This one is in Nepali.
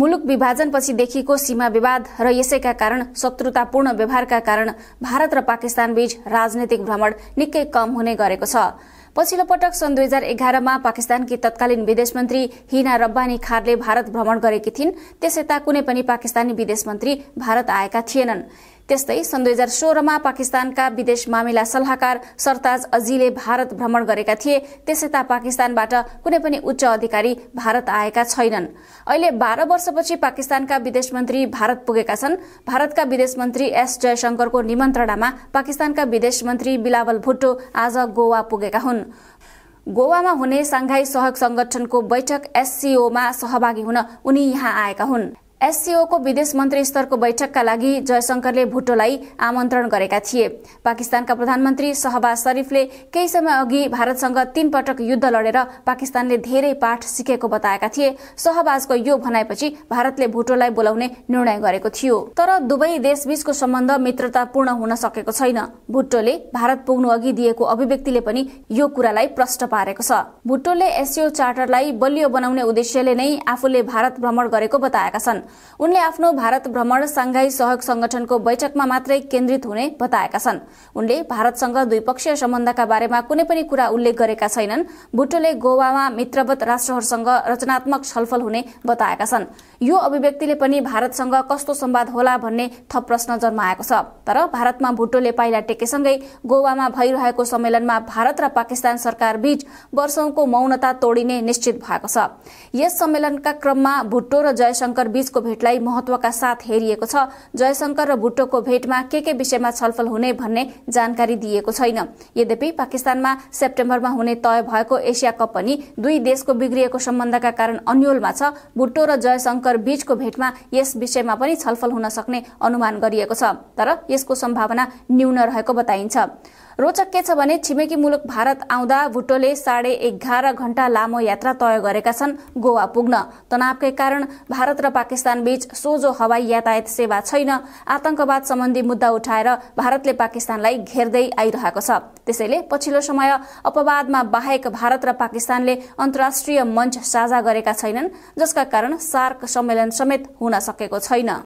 मुलुक विभाजनपछि देखिएको सीमा विवाद र यसैका कारण शत्रुतापूर्ण व्यवहारका कारण भारत र पाकिस्तान बीच राजनैतिक भ्रमण निकै कम हुने गरेको छ पछिल्लो पटक सन् दुई हजार एघारमा पाकिस्तानकी तत्कालीन विदेश मन्त्री हिना रब्बानी खारले भारत भ्रमण गरेकी थिइन् त्यसयता कुनै पनि पाकिस्तानी विदेश मन्त्री भारत आएका थिएनन् त्यस्तै सन् दुई हजार सोह्रमा पाकिस्तानका विदेश मामिला सल्लाहकार सरताज अजीले भारत भ्रमण गरेका थिए त्यसै पाकिस्तानबाट कुनै पनि उच्च अधिकारी भारत आएका छैनन् अहिले बाह्र वर्षपछि पाकिस्तानका विदेश मन्त्री भारत पुगेका छन् भारतका विदेश मन्त्री एस जयशंकरको निमन्त्रणामा पाकिस्तानका विदेश मन्त्री बिलावल भुट्टो आज गोवा पुगेका हुन् गोवामा हुने सांघाई सहयोग संगठनको बैठक एससीओमा सहभागी हुन उनी यहाँ आएका हुन् एससिओको विदेश मन्त्री स्तरको बैठकका लागि जयशंकरले भुटोलाई आमन्त्रण गरेका थिए पाकिस्तानका प्रधानमन्त्री सहबाज शरीफले केही समय अघि भारतसँग तीन पटक युद्ध लडेर पाकिस्तानले धेरै पाठ सिकेको बताएका थिए सहबाजको यो भनाएपछि भारतले भुटोलाई बोलाउने निर्णय गरेको थियो तर दुवै देशबीचको सम्बन्ध मित्रतापूर्ण हुन सकेको छैन भुट्टोले भारत पुग्नु अघि दिएको अभिव्यक्तिले पनि यो कुरालाई प्रष्ट पारेको छ भुटोले एससीओ चार्टरलाई बलियो बनाउने उद्देश्यले नै आफूले भारत भ्रमण गरेको बताएका छन् उनले आफ्नो भारत भ्रमण सांघाई सहयोग संगठनको बैठकमा मात्रै केन्द्रित हुने बताएका छन् उनले भारतसँग द्विपक्षीय सम्बन्धका बारेमा कुनै पनि कुरा उल्लेख गरेका छैनन् भुटोले गोवामा मित्रवत राष्ट्रहरूसँग रचनात्मक छलफल हुने बताएका छन् यो अभिव्यक्तिले पनि भारतसँग कस्तो सम्वाद होला भन्ने थप प्रश्न जन्माएको छ तर भारतमा भुटोले पाइला टेकेसँगै गोवामा भइरहेको सम्मेलनमा भारत र पाकिस्तान सरकार बीच वर्षौंको मौनता तोडिने निश्चित भएको छ यस सम्मेलनका क्रममा भुट्टो र जयशंकर बीचको भेटलाई महत्वका साथ हेरिएको छ जयशंकर र भुट्टोको भेटमा के के विषयमा छलफल हुने भन्ने जानकारी दिएको छैन यद्यपि पाकिस्तानमा सेप्टेम्बरमा हुने तय भएको एसिया कप पनि दुई देशको बिग्रिएको सम्बन्धका कारण अन्यलमा छ भुट्टो र जयशंकर बीचको भेटमा यस विषयमा पनि छलफल हुन सक्ने अनुमान गरिएको छ तर यसको सम्भावना न्यून रहेको बताइन्छ रोचक के छ भने छिमेकी मुलुक भारत आउँदा भुटोले साढे एघार घण्टा लामो यात्रा तय गरेका छन् गोवा पुग्न तनावकै कारण भारत र पाकिस्तान बीच सोझो हवाई यातायात सेवा छैन आतंकवाद सम्बन्धी मुद्दा उठाएर भारतले पाकिस्तानलाई घेर्दै आइरहेको छ त्यसैले पछिल्लो समय अपवादमा बाहेक भारत र पाकिस्तानले अन्तर्राष्ट्रिय मञ्च साझा गरेका छैनन् जसका कारण सार्क सम्मेलन समेत हुन सकेको छैन